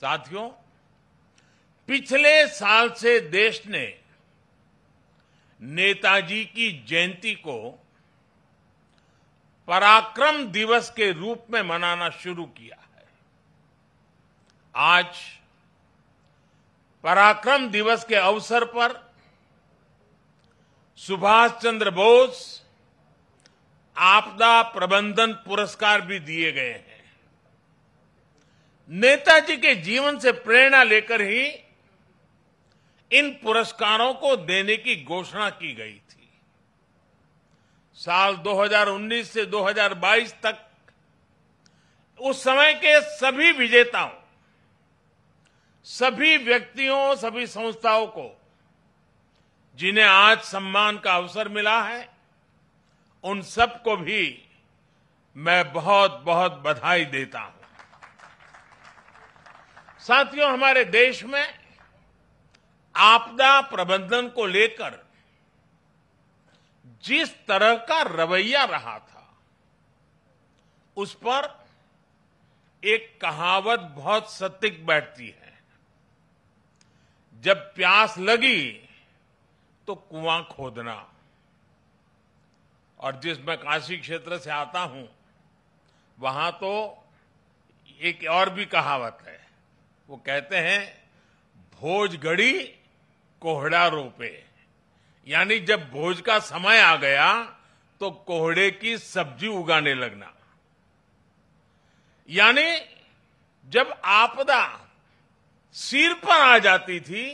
साथियों पिछले साल से देश ने नेताजी की जयंती को पराक्रम दिवस के रूप में मनाना शुरू किया है आज पराक्रम दिवस के अवसर पर सुभाष चंद्र बोस आपदा प्रबंधन पुरस्कार भी दिए गए हैं नेताजी के जीवन से प्रेरणा लेकर ही इन पुरस्कारों को देने की घोषणा की गई थी साल 2019 से 2022 तक उस समय के सभी विजेताओं सभी व्यक्तियों सभी संस्थाओं को जिन्हें आज सम्मान का अवसर मिला है उन सबको भी मैं बहुत बहुत बधाई देता हूं साथियों हमारे देश में आपदा प्रबंधन को लेकर जिस तरह का रवैया रहा था उस पर एक कहावत बहुत सटीक बैठती है जब प्यास लगी तो कुआं खोदना और जिस मैं काशी क्षेत्र से आता हूं वहां तो एक और भी कहावत है वो कहते हैं घड़ी कोहड़ा रोपे यानी जब भोज का समय आ गया तो कोहड़े की सब्जी उगाने लगना यानी जब आपदा सिर पर आ जाती थी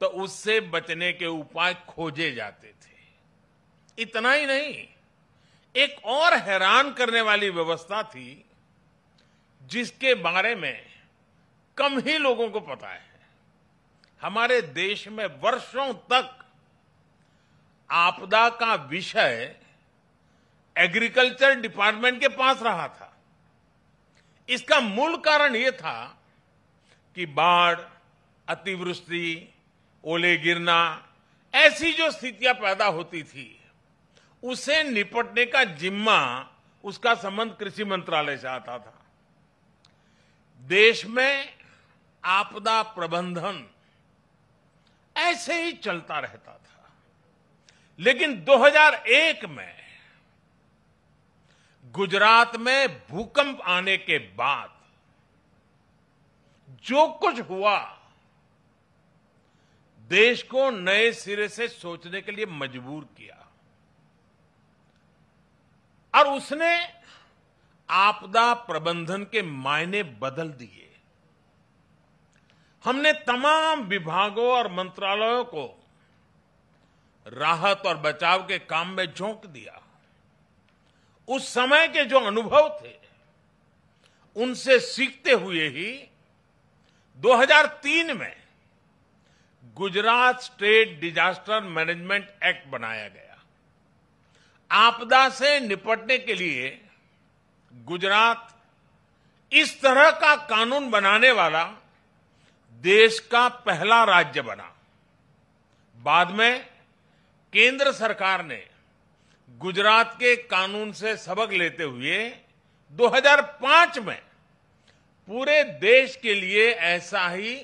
तो उससे बचने के उपाय खोजे जाते थे इतना ही नहीं एक और हैरान करने वाली व्यवस्था थी जिसके बारे में कम ही लोगों को पता है हमारे देश में वर्षों तक आपदा का विषय एग्रीकल्चर डिपार्टमेंट के पास रहा था इसका मूल कारण यह था कि बाढ़ अतिवृष्टि ओले गिरना ऐसी जो स्थितियां पैदा होती थी उसे निपटने का जिम्मा उसका संबंध कृषि मंत्रालय से आता था देश में आपदा प्रबंधन ऐसे ही चलता रहता था लेकिन 2001 में गुजरात में भूकंप आने के बाद जो कुछ हुआ देश को नए सिरे से सोचने के लिए मजबूर किया और उसने आपदा प्रबंधन के मायने बदल दिए हमने तमाम विभागों और मंत्रालयों को राहत और बचाव के काम में झोंक दिया उस समय के जो अनुभव थे उनसे सीखते हुए ही 2003 में Gujarat state disaster management act बनाया गया आपदा से निपटने के लिए गुजरात इस तरह का कानून बनाने वाला देश का पहला राज्य बना बाद में केंद्र सरकार ने गुजरात के कानून से सबक लेते हुए 2005 में पूरे देश के लिए ऐसा ही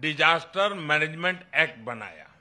डिजास्टर मैनेजमेंट एक्ट बनाया